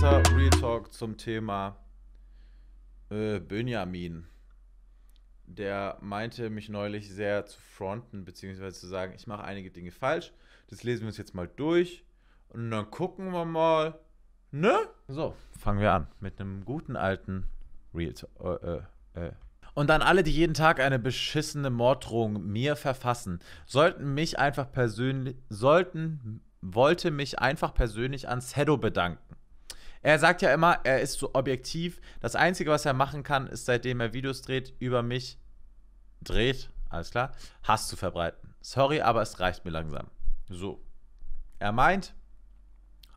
kurzer Real Talk zum Thema äh, Benjamin. Der meinte mich neulich sehr zu fronten, beziehungsweise zu sagen, ich mache einige Dinge falsch. Das lesen wir uns jetzt mal durch und dann gucken wir mal. Ne? So, fangen wir an mit einem guten alten Real Talk. Äh, äh, äh, und dann alle, die jeden Tag eine beschissene Morddrohung mir verfassen, sollten mich einfach persönlich, sollten, wollte mich einfach persönlich an Sedo bedanken. Er sagt ja immer, er ist so objektiv. Das Einzige, was er machen kann, ist, seitdem er Videos dreht, über mich dreht, alles klar, Hass zu verbreiten. Sorry, aber es reicht mir langsam. So. Er meint,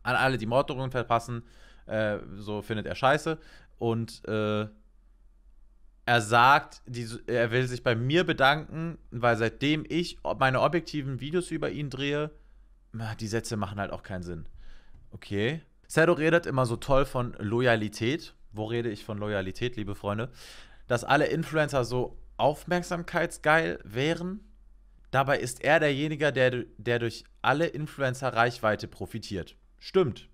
an alle, die Morddrohungen verpassen, äh, so findet er scheiße. Und äh, er sagt, die, er will sich bei mir bedanken, weil seitdem ich meine objektiven Videos über ihn drehe, die Sätze machen halt auch keinen Sinn. Okay, Sado redet immer so toll von Loyalität. Wo rede ich von Loyalität, liebe Freunde? Dass alle Influencer so aufmerksamkeitsgeil wären. Dabei ist er derjenige, der, der durch alle Influencer Reichweite profitiert. Stimmt.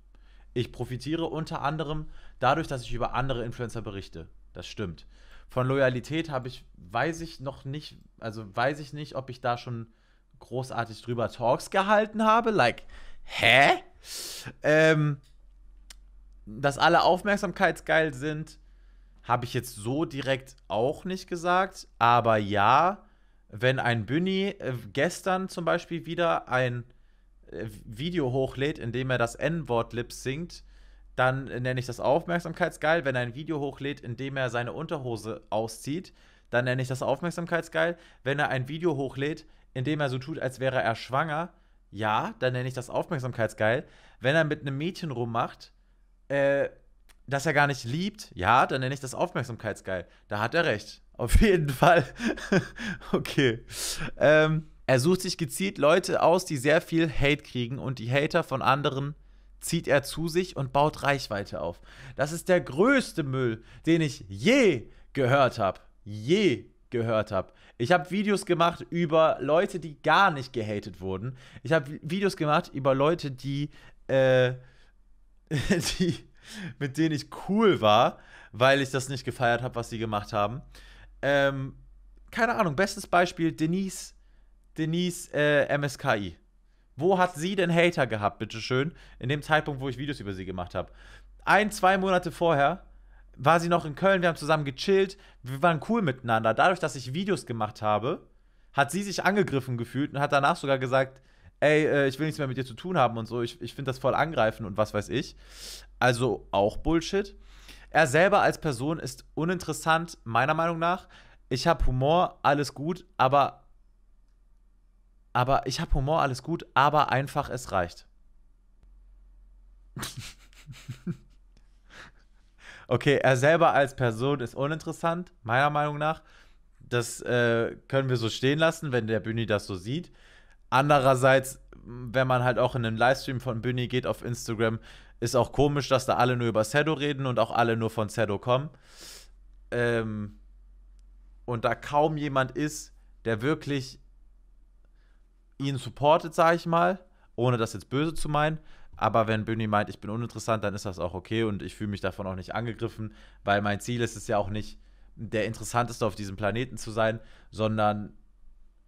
Ich profitiere unter anderem dadurch, dass ich über andere Influencer berichte. Das stimmt. Von Loyalität habe ich, weiß ich noch nicht, also weiß ich nicht, ob ich da schon großartig drüber Talks gehalten habe. Like, hä? Ähm, dass alle aufmerksamkeitsgeil sind, habe ich jetzt so direkt auch nicht gesagt. Aber ja, wenn ein Bunny äh, gestern zum Beispiel wieder ein äh, Video hochlädt, in dem er das N-Wort lip singt, dann nenne ich das aufmerksamkeitsgeil. Wenn er ein Video hochlädt, in dem er seine Unterhose auszieht, dann nenne ich das aufmerksamkeitsgeil. Wenn er ein Video hochlädt, in dem er so tut, als wäre er schwanger, ja, dann nenne ich das aufmerksamkeitsgeil. Wenn er mit einem Mädchen rummacht, äh, das er gar nicht liebt, ja, dann nenne ich das Aufmerksamkeitsgeil. Da hat er recht. Auf jeden Fall. okay. Ähm, er sucht sich gezielt Leute aus, die sehr viel Hate kriegen und die Hater von anderen zieht er zu sich und baut Reichweite auf. Das ist der größte Müll, den ich je gehört habe. Je gehört habe. Ich habe Videos gemacht über Leute, die gar nicht gehatet wurden. Ich habe Videos gemacht über Leute, die äh, die, mit denen ich cool war, weil ich das nicht gefeiert habe, was sie gemacht haben. Ähm, keine Ahnung, bestes Beispiel Denise, Denise äh, MSKI. Wo hat sie denn Hater gehabt, bitteschön, in dem Zeitpunkt, wo ich Videos über sie gemacht habe? Ein, zwei Monate vorher war sie noch in Köln, wir haben zusammen gechillt, wir waren cool miteinander. Dadurch, dass ich Videos gemacht habe, hat sie sich angegriffen gefühlt und hat danach sogar gesagt, ey, äh, ich will nichts mehr mit dir zu tun haben und so, ich, ich finde das voll angreifend und was weiß ich. Also auch Bullshit. Er selber als Person ist uninteressant, meiner Meinung nach. Ich habe Humor, alles gut, aber. Aber ich habe Humor, alles gut, aber einfach, es reicht. okay, er selber als Person ist uninteressant, meiner Meinung nach. Das äh, können wir so stehen lassen, wenn der Bühni das so sieht. Andererseits, wenn man halt auch in den Livestream von Bunny geht auf Instagram, ist auch komisch, dass da alle nur über Sedo reden und auch alle nur von Sedo kommen. Ähm, und da kaum jemand ist, der wirklich ihn supportet, sage ich mal, ohne das jetzt böse zu meinen. Aber wenn Bunny meint, ich bin uninteressant, dann ist das auch okay und ich fühle mich davon auch nicht angegriffen, weil mein Ziel ist es ja auch nicht, der Interessanteste auf diesem Planeten zu sein, sondern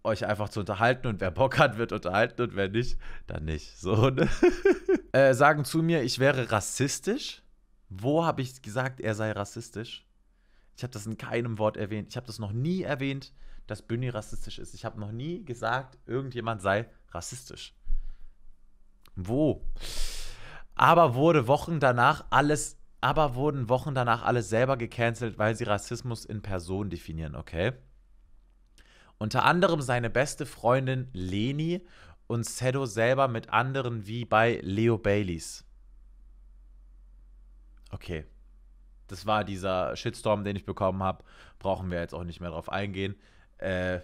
euch einfach zu unterhalten und wer Bock hat, wird unterhalten und wer nicht, dann nicht. So, ne? äh, sagen zu mir, ich wäre rassistisch. Wo habe ich gesagt, er sei rassistisch? Ich habe das in keinem Wort erwähnt. Ich habe das noch nie erwähnt, dass Bünni rassistisch ist. Ich habe noch nie gesagt, irgendjemand sei rassistisch. Wo? Aber wurde Wochen danach alles, aber wurden Wochen danach alles selber gecancelt, weil sie Rassismus in Person definieren, okay? Unter anderem seine beste Freundin Leni und Sedo selber mit anderen wie bei Leo Baileys. Okay. Das war dieser Shitstorm, den ich bekommen habe. Brauchen wir jetzt auch nicht mehr drauf eingehen. Äh,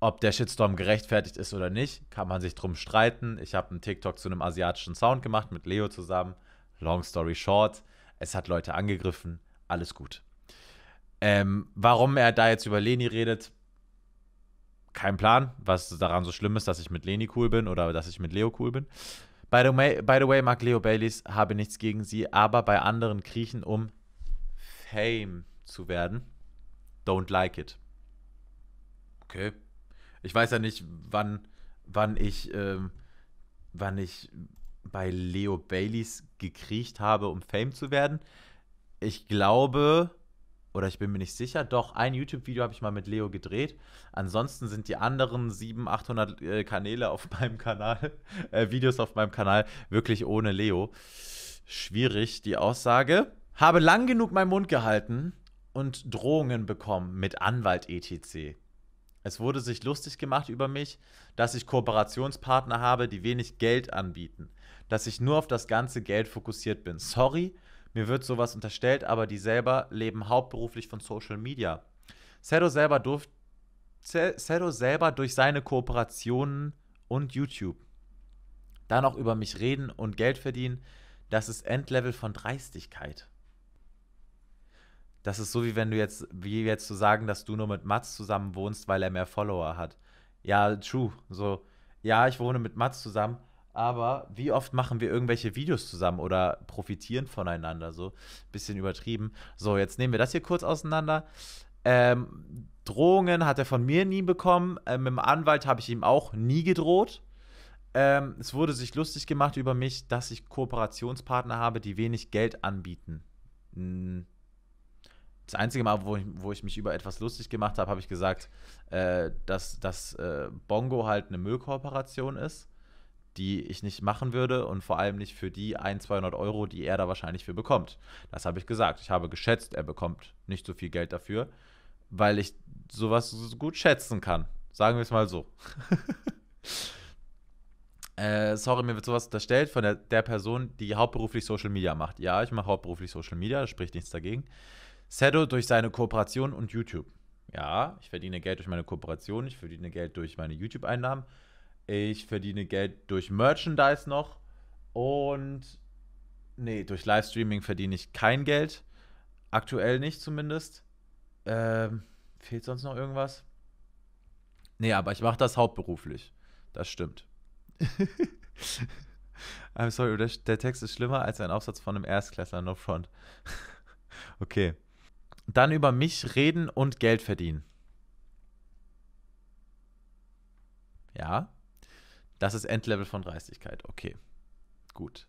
ob der Shitstorm gerechtfertigt ist oder nicht, kann man sich drum streiten. Ich habe einen TikTok zu einem asiatischen Sound gemacht mit Leo zusammen. Long story short, es hat Leute angegriffen. Alles gut. Ähm, warum er da jetzt über Leni redet, kein Plan, was daran so schlimm ist, dass ich mit Leni cool bin oder dass ich mit Leo cool bin. By the way, by the way mag Leo Baileys, habe nichts gegen sie, aber bei anderen kriechen, um Fame zu werden. Don't like it. Okay. Ich weiß ja nicht, wann, wann ich, ähm, wann ich bei Leo Baileys gekriecht habe, um Fame zu werden. Ich glaube, oder ich bin mir nicht sicher, doch, ein YouTube-Video habe ich mal mit Leo gedreht. Ansonsten sind die anderen 700, 800 äh, Kanäle auf meinem Kanal, äh, Videos auf meinem Kanal, wirklich ohne Leo. Schwierig, die Aussage. Habe lang genug meinen Mund gehalten und Drohungen bekommen mit Anwalt etc. Es wurde sich lustig gemacht über mich, dass ich Kooperationspartner habe, die wenig Geld anbieten, dass ich nur auf das ganze Geld fokussiert bin. Sorry, mir wird sowas unterstellt, aber die selber leben hauptberuflich von Social Media. Sado selber, durf, Sado selber durch seine Kooperationen und YouTube. Dann noch über mich reden und Geld verdienen, das ist Endlevel von Dreistigkeit. Das ist so, wie wenn du jetzt, wie jetzt zu so sagen, dass du nur mit Mats zusammen wohnst, weil er mehr Follower hat. Ja, true. So, ja, ich wohne mit Mats zusammen, aber wie oft machen wir irgendwelche Videos zusammen oder profitieren voneinander? So ein bisschen übertrieben. So, jetzt nehmen wir das hier kurz auseinander. Ähm, Drohungen hat er von mir nie bekommen. Ähm, mit dem Anwalt habe ich ihm auch nie gedroht. Ähm, es wurde sich lustig gemacht über mich, dass ich Kooperationspartner habe, die wenig Geld anbieten. Hm. Das einzige Mal, wo ich, wo ich, mich über etwas lustig gemacht habe, habe ich gesagt, äh, dass, dass äh, Bongo halt eine Müllkooperation ist die ich nicht machen würde und vor allem nicht für die 1, 200 Euro, die er da wahrscheinlich für bekommt. Das habe ich gesagt. Ich habe geschätzt, er bekommt nicht so viel Geld dafür, weil ich sowas gut schätzen kann. Sagen wir es mal so. äh, sorry, mir wird sowas unterstellt von der, der Person, die hauptberuflich Social Media macht. Ja, ich mache hauptberuflich Social Media, spricht nichts dagegen. Sedo durch seine Kooperation und YouTube. Ja, ich verdiene Geld durch meine Kooperation, ich verdiene Geld durch meine YouTube-Einnahmen ich verdiene Geld durch Merchandise noch und nee, durch Livestreaming verdiene ich kein Geld. Aktuell nicht zumindest. Ähm, fehlt sonst noch irgendwas? Nee, aber ich mache das hauptberuflich. Das stimmt. I'm sorry, der, der, Text ist schlimmer als ein Aufsatz von einem Erstklässler, no front. okay. Dann über mich reden und Geld verdienen. Ja? Das ist Endlevel von Dreistigkeit. Okay. Gut.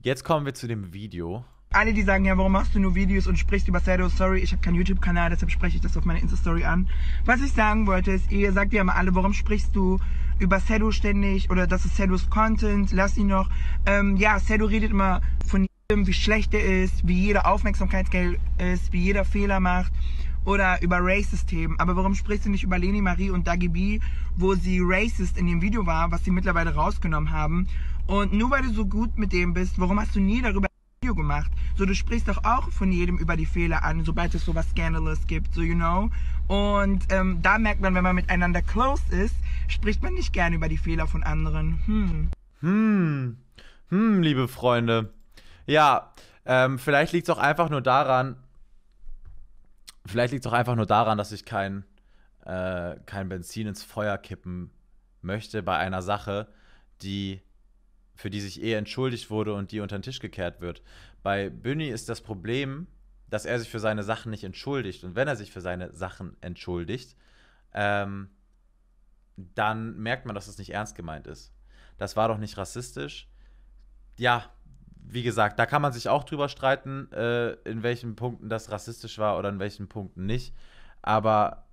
Jetzt kommen wir zu dem Video. Alle, die sagen, ja, warum machst du nur Videos und sprichst über Sado? Sorry, Ich habe keinen YouTube-Kanal, deshalb spreche ich das auf meiner Insta-Story an. Was ich sagen wollte, ist, ihr sagt ja mal alle, warum sprichst du über Sado ständig oder das ist Sados Content, lass ihn noch. Ähm, ja, Sado redet immer von jedem, wie schlecht er ist, wie jeder Aufmerksamkeitsgeld ist, wie jeder Fehler macht oder über Racist-Themen. Aber warum sprichst du nicht über Leni Marie und Dagi B, wo sie Racist in dem Video war, was sie mittlerweile rausgenommen haben? Und nur weil du so gut mit dem bist, warum hast du nie darüber ein Video gemacht? So, du sprichst doch auch von jedem über die Fehler an, sobald es sowas Scandalous gibt, so you know. Und ähm, da merkt man, wenn man miteinander close ist, spricht man nicht gern über die Fehler von anderen. Hm. Hm. Hm, liebe Freunde. Ja, ähm, vielleicht liegt es auch einfach nur daran, vielleicht liegt es auch einfach nur daran, dass ich kein, äh, kein Benzin ins Feuer kippen möchte bei einer Sache, die für die sich eh entschuldigt wurde und die unter den Tisch gekehrt wird. Bei Bünny ist das Problem, dass er sich für seine Sachen nicht entschuldigt. Und wenn er sich für seine Sachen entschuldigt, ähm, dann merkt man, dass es das nicht ernst gemeint ist. Das war doch nicht rassistisch. Ja, wie gesagt, da kann man sich auch drüber streiten, äh, in welchen Punkten das rassistisch war oder in welchen Punkten nicht. Aber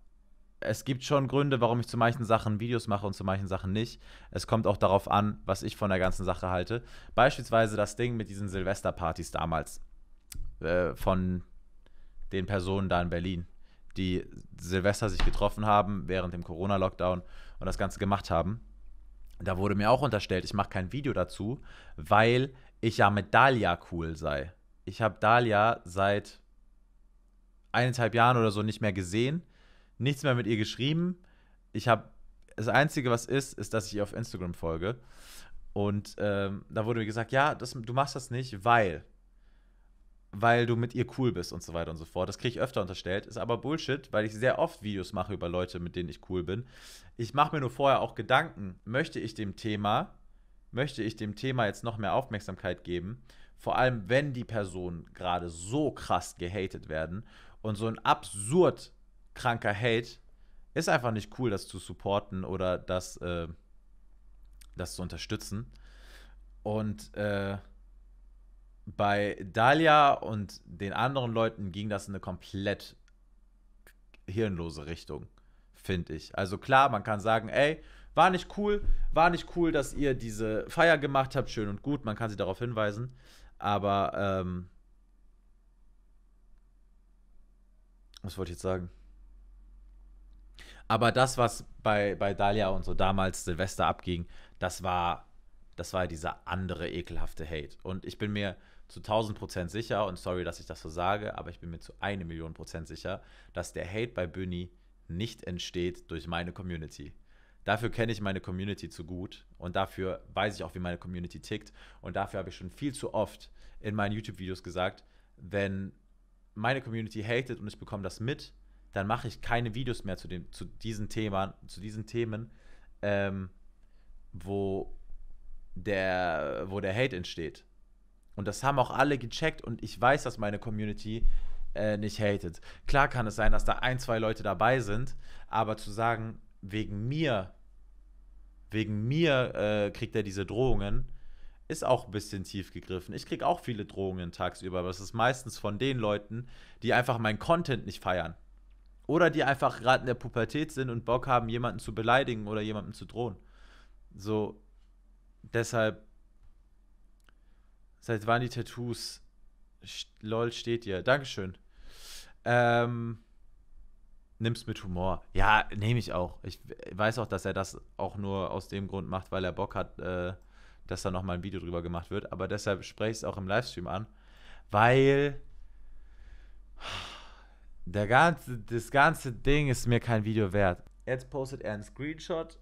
es gibt schon Gründe, warum ich zu manchen Sachen Videos mache und zu manchen Sachen nicht. Es kommt auch darauf an, was ich von der ganzen Sache halte. Beispielsweise das Ding mit diesen Silvesterpartys damals äh, von den Personen da in Berlin, die Silvester sich getroffen haben während dem Corona-Lockdown und das Ganze gemacht haben. Da wurde mir auch unterstellt, ich mache kein Video dazu, weil ich ja mit Dahlia cool sei. Ich habe Dahlia seit eineinhalb Jahren oder so nicht mehr gesehen, nichts mehr mit ihr geschrieben. Ich habe das Einzige, was ist, ist, dass ich ihr auf Instagram folge. Und ähm, da wurde mir gesagt, ja, das, du machst das nicht, weil weil du mit ihr cool bist und so weiter und so fort. Das kriege ich öfter unterstellt. Ist aber Bullshit, weil ich sehr oft Videos mache über Leute, mit denen ich cool bin. Ich mache mir nur vorher auch Gedanken, möchte ich dem Thema möchte ich dem Thema jetzt noch mehr Aufmerksamkeit geben. Vor allem, wenn die Personen gerade so krass gehatet werden und so ein absurd kranker Hate ist einfach nicht cool, das zu supporten oder das, äh, das zu unterstützen. Und äh, bei Dahlia und den anderen Leuten ging das in eine komplett hirnlose Richtung, finde ich. Also klar, man kann sagen, ey, war nicht cool, war nicht cool, dass ihr diese Feier gemacht habt. Schön und gut, man kann sie darauf hinweisen. Aber, ähm, was wollte ich jetzt sagen? Aber das, was bei, bei Dahlia und so damals Silvester abging, das war, das war dieser andere ekelhafte Hate. Und ich bin mir zu 1000 Prozent sicher, und sorry, dass ich das so sage, aber ich bin mir zu eine Million Prozent sicher, dass der Hate bei Böni nicht entsteht durch meine Community dafür kenne ich meine Community zu gut und dafür weiß ich auch, wie meine Community tickt. Und dafür habe ich schon viel zu oft in meinen YouTube-Videos gesagt, wenn meine Community hatet und ich bekomme das mit, dann mache ich keine Videos mehr zu, dem, zu diesen Themen, zu diesen Themen, ähm, wo, der, wo der Hate entsteht. Und das haben auch alle gecheckt und ich weiß, dass meine Community äh, nicht hatet. Klar kann es sein, dass da ein, zwei Leute dabei sind, aber zu sagen, wegen mir, wegen mir äh, kriegt er diese Drohungen, ist auch ein bisschen tief gegriffen. Ich kriege auch viele Drohungen tagsüber, aber es ist meistens von den Leuten, die einfach meinen Content nicht feiern. Oder die einfach gerade in der Pubertät sind und Bock haben, jemanden zu beleidigen oder jemanden zu drohen. So, deshalb, seit wann die Tattoos? Lol steht hier. Dankeschön. Ähm, nimm's mit Humor. Ja, nehme ich auch. Ich weiß auch, dass er das auch nur aus dem Grund macht, weil er Bock hat, äh, dass da nochmal ein Video drüber gemacht wird. Aber deshalb spreche ich es auch im Livestream an, weil der ganze, das ganze Ding ist mir kein Video wert. Jetzt postet er einen Screenshot.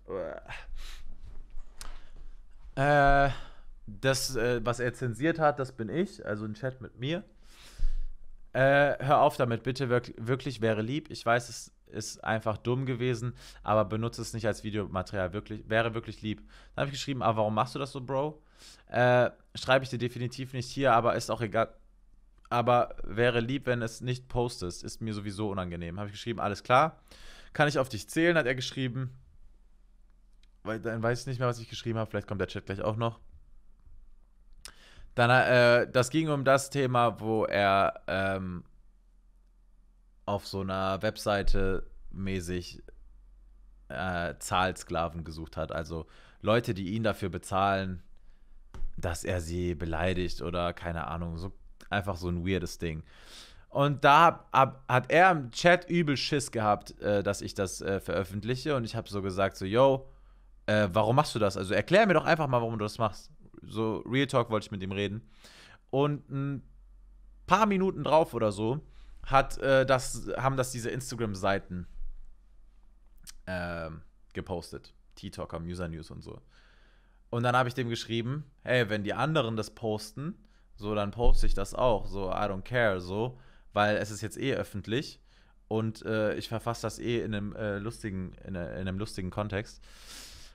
Äh, das, äh, was er zensiert hat, das bin ich, also ein Chat mit mir. Äh, hör auf damit, bitte wirklich, wirklich wäre lieb. Ich weiß, es ist einfach dumm gewesen, aber benutze es nicht als Videomaterial. Wirklich, wäre wirklich lieb. Dann habe ich geschrieben, aber warum machst du das so, Bro? Äh, schreibe ich dir definitiv nicht hier, aber ist auch egal. Aber wäre lieb, wenn es nicht postest. Ist mir sowieso unangenehm. Habe ich geschrieben, alles klar. Kann ich auf dich zählen, hat er geschrieben. Weil dann weiß ich nicht mehr, was ich geschrieben habe. Vielleicht kommt der Chat gleich auch noch. Dann, äh, das ging um das Thema, wo er ähm, auf so einer Webseite mäßig äh, Zahlsklaven gesucht hat. Also Leute, die ihn dafür bezahlen, dass er sie beleidigt oder keine Ahnung. So, einfach so ein weirdes Ding. Und da hab, hab, hat er im Chat übel Schiss gehabt, äh, dass ich das äh, veröffentliche. Und ich habe so gesagt, so, yo, äh, warum machst du das? Also erklär mir doch einfach mal, warum du das machst so Real Talk wollte ich mit ihm reden. Und ein paar Minuten drauf oder so hat äh, das, haben das diese Instagram-Seiten äh, gepostet. T-Talker, User News und so. Und dann habe ich dem geschrieben, hey, wenn die anderen das posten, so, dann poste ich das auch, so, I don't care, so, weil es ist jetzt eh öffentlich und äh, ich verfasse das eh in einem, äh, lustigen, in, in, einem lustigen Kontext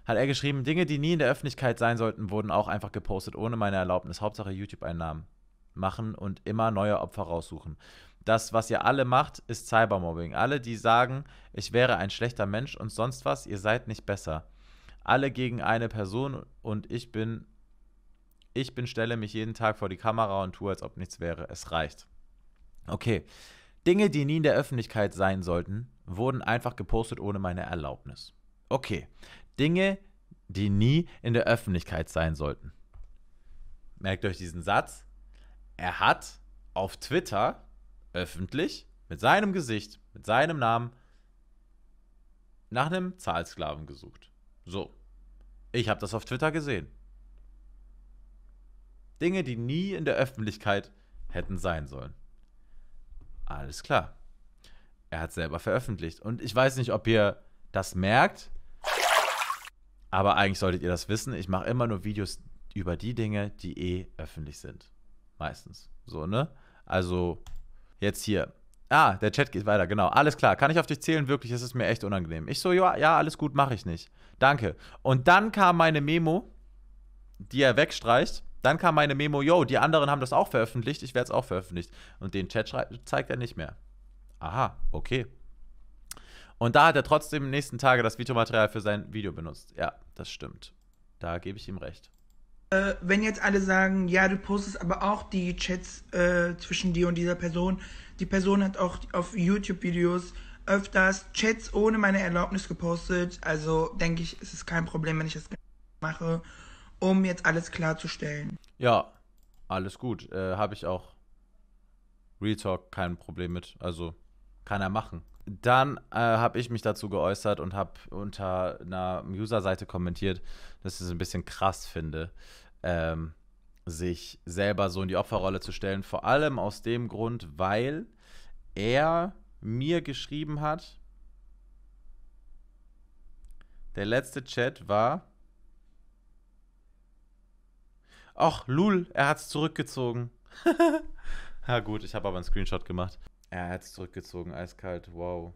hat er geschrieben, Dinge, die nie in der Öffentlichkeit sein sollten, wurden auch einfach gepostet, ohne meine Erlaubnis. Hauptsache YouTube-Einnahmen machen und immer neue Opfer raussuchen. Das, was ihr alle macht, ist Cybermobbing. Alle, die sagen, ich wäre ein schlechter Mensch und sonst was, ihr seid nicht besser. Alle gegen eine Person und ich bin, ich bin, stelle mich jeden Tag vor die Kamera und tue, als ob nichts wäre. Es reicht. Okay. Dinge, die nie in der Öffentlichkeit sein sollten, wurden einfach gepostet ohne meine Erlaubnis. Okay, Dinge, die nie in der Öffentlichkeit sein sollten. Merkt euch diesen Satz. Er hat auf Twitter öffentlich mit seinem Gesicht, mit seinem Namen nach einem Zahlsklaven gesucht. So. Ich habe das auf Twitter gesehen. Dinge, die nie in der Öffentlichkeit hätten sein sollen. Alles klar. Er hat selber veröffentlicht. Und ich weiß nicht, ob ihr das merkt, aber eigentlich solltet ihr das wissen. Ich mache immer nur Videos über die Dinge, die eh öffentlich sind. Meistens. So, ne? Also, jetzt hier. Ah, der Chat geht weiter, genau. Alles klar, kann ich auf dich zählen? Wirklich, es ist mir echt unangenehm. Ich so, ja, ja alles gut, mache ich nicht. Danke. Und dann kam meine Memo, die er wegstreicht. Dann kam meine Memo, yo, die anderen haben das auch veröffentlicht, ich werde es auch veröffentlicht. Und den Chat zeigt er nicht mehr. Aha, okay. Und da hat er trotzdem nächsten Tage das Videomaterial für sein Video benutzt. Ja, das stimmt. Da gebe ich ihm recht. Äh, wenn jetzt alle sagen, ja, du postest aber auch die Chats äh, zwischen dir und dieser Person. Die Person hat auch auf YouTube-Videos öfters Chats ohne meine Erlaubnis gepostet. Also denke ich, ist es kein Problem, wenn ich das mache, um jetzt alles klarzustellen. Ja, alles gut. Äh, Habe ich auch Real Talk kein Problem mit. Also kann er machen dann äh, habe ich mich dazu geäußert und habe unter einer User-Seite kommentiert, dass ich es ein bisschen krass finde, ähm, sich selber so in die Opferrolle zu stellen. Vor allem aus dem Grund, weil er mir geschrieben hat, der letzte Chat war. Ach, Lul, er hat es zurückgezogen. Na gut, ich habe aber einen Screenshot gemacht. Er hat hat's zurückgezogen, eiskalt. Wow.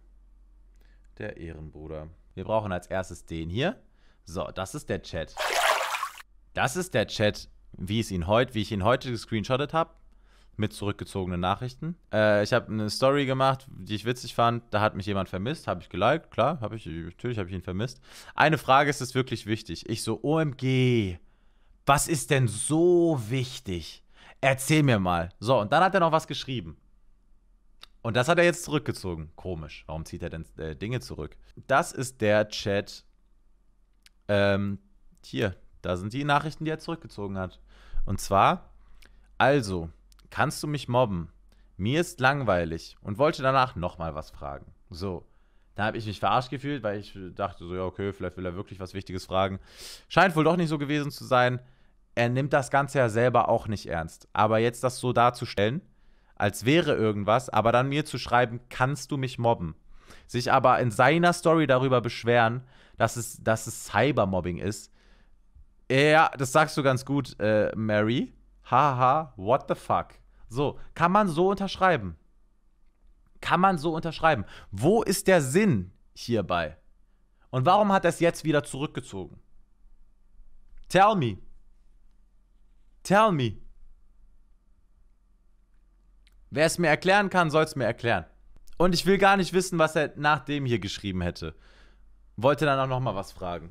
Der Ehrenbruder. Wir brauchen als erstes den hier. So, das ist der Chat. Das ist der Chat, wie, es ihn heut, wie ich ihn heute gescreenshottet habe. Mit zurückgezogenen Nachrichten. Äh, ich habe eine Story gemacht, die ich witzig fand. Da hat mich jemand vermisst. Habe ich geliked, klar. Hab ich, natürlich habe ich ihn vermisst. Eine Frage ist es wirklich wichtig. Ich so, OMG. Was ist denn so wichtig? Erzähl mir mal. So, und dann hat er noch was geschrieben. Und das hat er jetzt zurückgezogen. Komisch. Warum zieht er denn äh, Dinge zurück? Das ist der Chat. Ähm, hier, da sind die Nachrichten, die er zurückgezogen hat. Und zwar, also, kannst du mich mobben? Mir ist langweilig und wollte danach nochmal was fragen. So, da habe ich mich verarscht gefühlt, weil ich dachte so, ja, okay, vielleicht will er wirklich was Wichtiges fragen. Scheint wohl doch nicht so gewesen zu sein. Er nimmt das Ganze ja selber auch nicht ernst. Aber jetzt das so darzustellen, als wäre irgendwas, aber dann mir zu schreiben, kannst du mich mobben? Sich aber in seiner Story darüber beschweren, dass es, dass es Cybermobbing ist. Ja, das sagst du ganz gut, äh, Mary. Haha, what the fuck? So, kann man so unterschreiben? Kann man so unterschreiben? Wo ist der Sinn hierbei? Und warum hat er es jetzt wieder zurückgezogen? Tell me. Tell me. Wer es mir erklären kann, soll es mir erklären. Und ich will gar nicht wissen, was er nach dem hier geschrieben hätte. Wollte dann auch nochmal was fragen.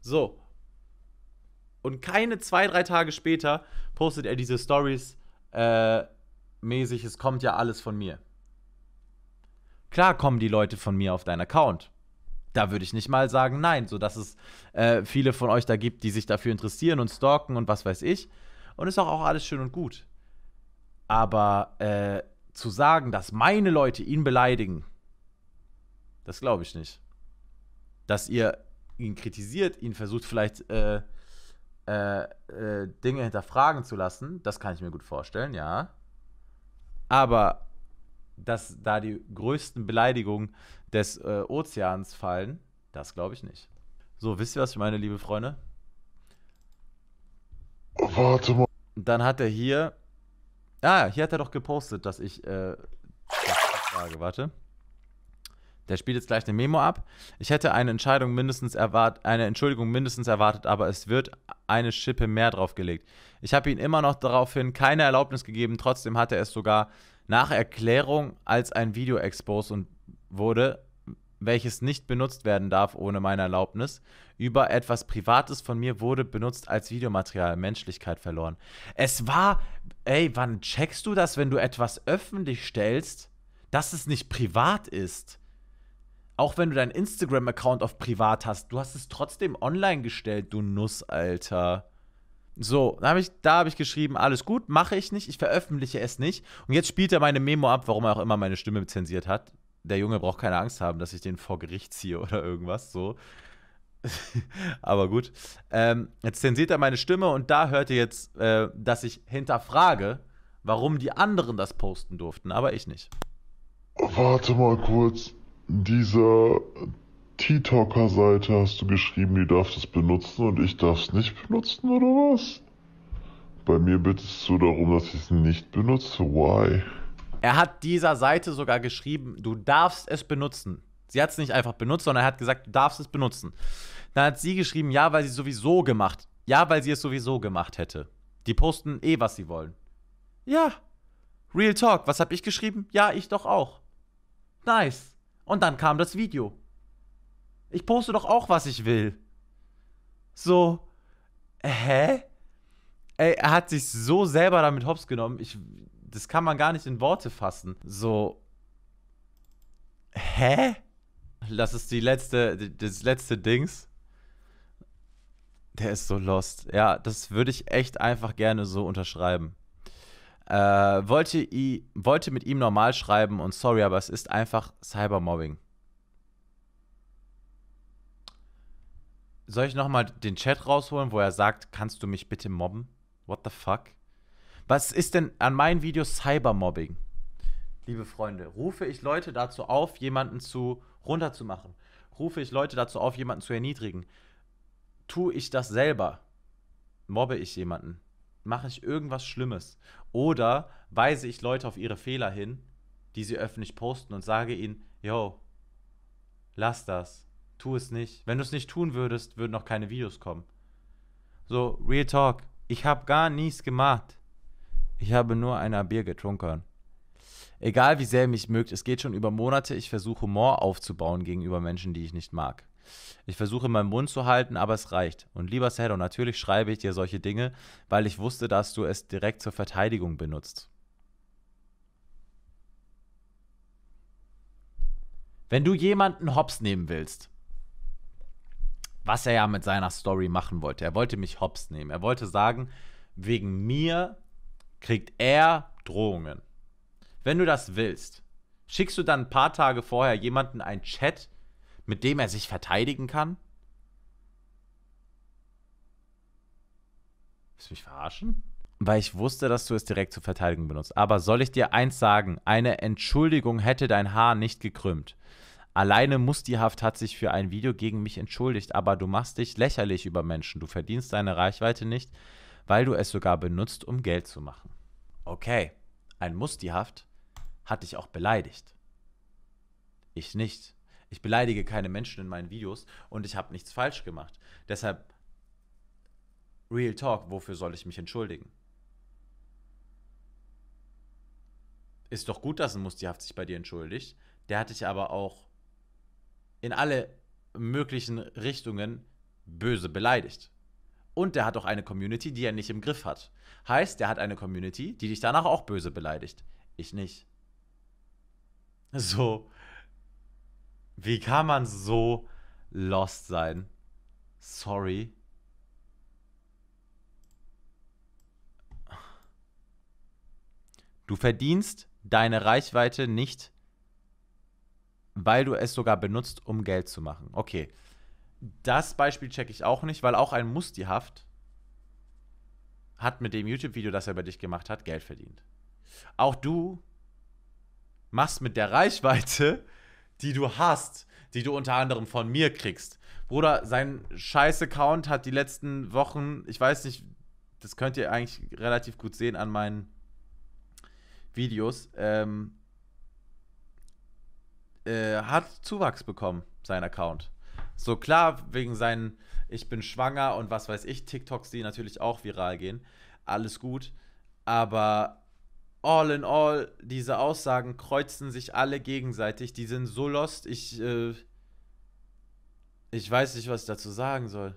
So. Und keine zwei, drei Tage später postet er diese Stories äh, mäßig, es kommt ja alles von mir. Klar kommen die Leute von mir auf deinen Account. Da würde ich nicht mal sagen, nein, sodass es äh, viele von euch da gibt, die sich dafür interessieren und stalken und was weiß ich. Und ist auch, auch alles schön und gut. Aber äh, zu sagen, dass meine Leute ihn beleidigen, das glaube ich nicht. Dass ihr ihn kritisiert, ihn versucht vielleicht äh, äh, äh, Dinge hinterfragen zu lassen, das kann ich mir gut vorstellen, ja. Aber dass da die größten Beleidigungen des äh, Ozeans fallen, das glaube ich nicht. So, wisst ihr, was ich meine, liebe Freunde? Warte mal. Dann hat er hier Ah, hier hat er doch gepostet, dass ich. Äh, Frage, warte. Der spielt jetzt gleich eine Memo ab. Ich hätte eine Entscheidung mindestens erwartet, eine Entschuldigung mindestens erwartet, aber es wird eine Schippe mehr draufgelegt. Ich habe ihm immer noch daraufhin keine Erlaubnis gegeben, trotzdem hat er es sogar nach Erklärung als ein Video exposed und wurde welches nicht benutzt werden darf ohne meine Erlaubnis, über etwas Privates von mir wurde benutzt als Videomaterial, Menschlichkeit verloren. Es war, ey, wann checkst du das, wenn du etwas öffentlich stellst, dass es nicht privat ist? Auch wenn du deinen Instagram-Account auf privat hast, du hast es trotzdem online gestellt, du Nuss, Alter. So, da habe ich, hab ich geschrieben, alles gut, mache ich nicht, ich veröffentliche es nicht. Und jetzt spielt er meine Memo ab, warum er auch immer meine Stimme zensiert hat der Junge braucht keine Angst haben, dass ich den vor Gericht ziehe oder irgendwas so. Aber gut. Ähm, jetzt zensiert er meine Stimme und da hört ihr jetzt, äh, dass ich hinterfrage, warum die anderen das posten durften, aber ich nicht. Warte mal kurz. Dieser T-Talker-Seite hast du geschrieben, die darfst es benutzen und ich darf es nicht benutzen, oder was? Bei mir bittest du darum, dass ich es nicht benutze. Why? Er hat dieser Seite sogar geschrieben, du darfst es benutzen. Sie hat es nicht einfach benutzt, sondern er hat gesagt, du darfst es benutzen. Dann hat sie geschrieben, ja, weil sie sowieso gemacht. Ja, weil sie es sowieso gemacht hätte. Die posten eh, was sie wollen. Ja. Real Talk, was hab ich geschrieben? Ja, ich doch auch. Nice. Und dann kam das Video. Ich poste doch auch, was ich will. So, hä? Ey, er hat sich so selber damit hops genommen. Ich, das kann man gar nicht in Worte fassen. So. Hä? Das ist die letzte, das letzte Dings. Der ist so lost. Ja, das würde ich echt einfach gerne so unterschreiben. Äh, wollte, i, wollte mit ihm normal schreiben und sorry, aber es ist einfach Cybermobbing. Soll ich nochmal den Chat rausholen, wo er sagt, kannst du mich bitte mobben? What the fuck? Was ist denn an meinen Videos Cybermobbing? Liebe Freunde, rufe ich Leute dazu auf, jemanden zu runterzumachen? Rufe ich Leute dazu auf, jemanden zu erniedrigen? Tue ich das selber? Mobbe ich jemanden? Mache ich irgendwas Schlimmes? Oder weise ich Leute auf ihre Fehler hin, die sie öffentlich posten und sage ihnen, yo, lass das, tu es nicht. Wenn du es nicht tun würdest, würden noch keine Videos kommen. So, Real Talk, ich habe gar nichts gemacht. Ich habe nur ein Bier getrunken. Egal wie sehr ihr mich mögt, es geht schon über Monate, ich versuche Humor aufzubauen gegenüber Menschen, die ich nicht mag. Ich versuche meinen Mund zu halten, aber es reicht. Und lieber Sedo, natürlich schreibe ich dir solche Dinge, weil ich wusste, dass du es direkt zur Verteidigung benutzt. Wenn du jemanden hops nehmen willst, was er ja mit seiner Story machen wollte, er wollte mich hops nehmen. Er wollte sagen, wegen mir kriegt er Drohungen. Wenn du das willst, schickst du dann ein paar Tage vorher jemanden einen Chat, mit dem er sich verteidigen kann? Willst du mich verarschen? Weil ich wusste, dass du es direkt zur Verteidigung benutzt. Aber soll ich dir eins sagen? Eine Entschuldigung hätte dein Haar nicht gekrümmt. Alleine Mustihaft hat sich für ein Video gegen mich entschuldigt, aber du machst dich lächerlich über Menschen. Du verdienst deine Reichweite nicht weil du es sogar benutzt, um Geld zu machen. Okay, ein Mustihaft hat dich auch beleidigt. Ich nicht. Ich beleidige keine Menschen in meinen Videos und ich habe nichts falsch gemacht. Deshalb, Real Talk, wofür soll ich mich entschuldigen? Ist doch gut, dass ein Mustihaft sich bei dir entschuldigt. Der hat dich aber auch in alle möglichen Richtungen böse beleidigt. Und der hat auch eine Community, die er nicht im Griff hat. Heißt, der hat eine Community, die dich danach auch böse beleidigt. Ich nicht. So. Wie kann man so lost sein? Sorry. Du verdienst deine Reichweite nicht, weil du es sogar benutzt, um Geld zu machen. Okay. Das Beispiel checke ich auch nicht, weil auch ein Mustihaft hat mit dem YouTube-Video, das er bei dich gemacht hat, Geld verdient. Auch du machst mit der Reichweite, die du hast, die du unter anderem von mir kriegst. Bruder, sein scheiß Account hat die letzten Wochen, ich weiß nicht, das könnt ihr eigentlich relativ gut sehen an meinen Videos, ähm, äh, hat Zuwachs bekommen, sein Account. So klar, wegen seinen Ich bin schwanger und was weiß ich, TikToks, die natürlich auch viral gehen. Alles gut. Aber all in all, diese Aussagen kreuzen sich alle gegenseitig. Die sind so lost, ich. Äh, ich weiß nicht, was ich dazu sagen soll.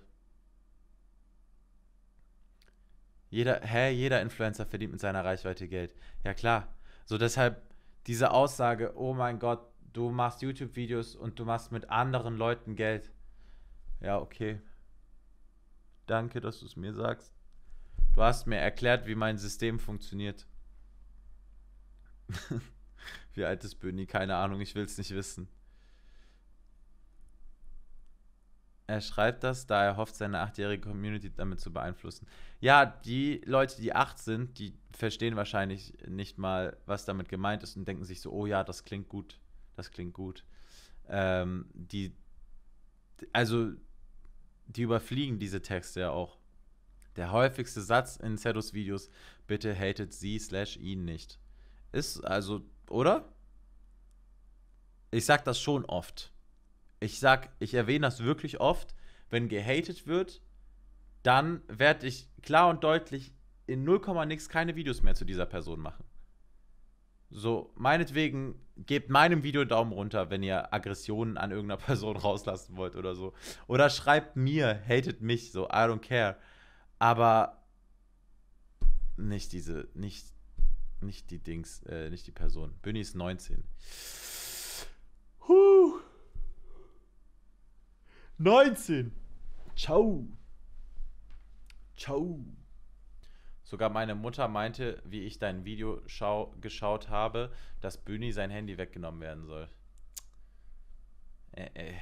Jeder, hä, jeder Influencer verdient mit seiner Reichweite Geld. Ja klar. So deshalb diese Aussage, oh mein Gott, du machst YouTube-Videos und du machst mit anderen Leuten Geld. Ja, okay. Danke, dass du es mir sagst. Du hast mir erklärt, wie mein System funktioniert. wie alt ist Böni? Keine Ahnung, ich will es nicht wissen. Er schreibt das, da er hofft, seine achtjährige Community damit zu beeinflussen. Ja, die Leute, die acht sind, die verstehen wahrscheinlich nicht mal, was damit gemeint ist und denken sich so, oh ja, das klingt gut, das klingt gut. Ähm, die also die überfliegen diese Texte ja auch. Der häufigste Satz in Zeddos Videos, bitte hatet sie slash ihn nicht. Ist also, oder? Ich sag das schon oft. Ich sag, ich erwähne das wirklich oft. Wenn gehatet wird, dann werde ich klar und deutlich in 0, nix keine Videos mehr zu dieser Person machen. So, meinetwegen gebt meinem Video einen Daumen runter, wenn ihr Aggressionen an irgendeiner Person rauslassen wollt oder so. Oder schreibt mir, hatet mich, so, I don't care. Aber nicht diese, nicht, nicht die Dings, äh, nicht die Person. Bunny ist 19. Huh. 19. Ciao. Ciao. Sogar meine Mutter meinte, wie ich dein Video geschaut habe, dass Büni sein Handy weggenommen werden soll. Äh, äh.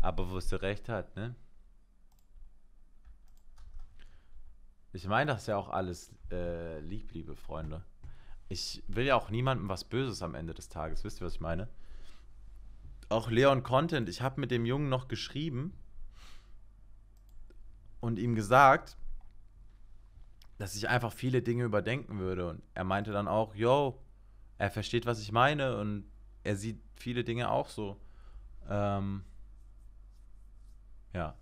Aber wo es recht hat, ne? Ich meine das ist ja auch alles äh, lieb, liebe Freunde. Ich will ja auch niemandem was Böses am Ende des Tages. Wisst ihr, was ich meine? Auch Leon Content. Ich habe mit dem Jungen noch geschrieben und ihm gesagt, dass ich einfach viele Dinge überdenken würde. Und er meinte dann auch, yo, er versteht, was ich meine und er sieht viele Dinge auch so. Ähm, ja.